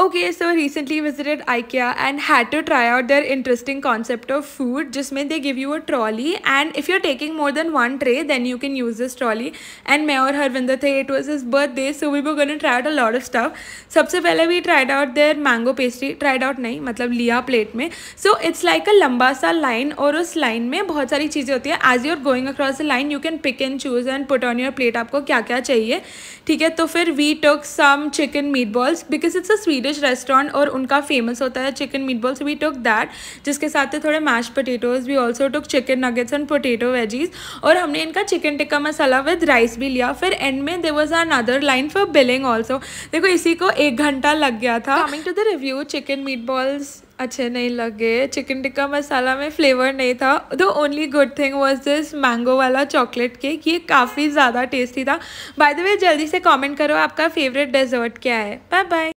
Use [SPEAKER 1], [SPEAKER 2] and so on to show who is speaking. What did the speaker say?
[SPEAKER 1] okay so recently visited IKEA and had to try out their interesting concept of food जिसमें they give you a trolley and if you are taking more than one tray then you can use this trolley and मैं और हरविंदर थे it was his birthday so we वो gone try out a lot of stuff सबसे पहले we tried out their mango pastry tried out नहीं मतलब लिया plate में सो इट्स लाइक अ लंबा सा लाइन और उस लाइन में बहुत सारी चीज़ें होती हैं as you are going across the line you can pick and choose and put on your plate आपको क्या क्या चाहिए ठीक है तो फिर we took some chicken meat balls because it's a sweet Swedish restaurant और उनका फेमस होता है chicken meat balls we took that जिसके साथ थोड़े मैश पोटेटोज भी also took chicken nuggets and potato veggies और हमने इनका chicken tikka masala with rice भी लिया फिर एंड में there was another line for billing also देखो इसी को एक घंटा लग गया था coming to the review chicken meat balls अच्छे नहीं लगे चिकन टिक्का मसाला में फ्लेवर नहीं था the only good thing was this mango वाला चॉकलेट केक ये काफ़ी ज़्यादा टेस्टी था बाय द वे जल्दी से कमेंट करो आपका फेवरेट डेजर्ट क्या है बाय बाय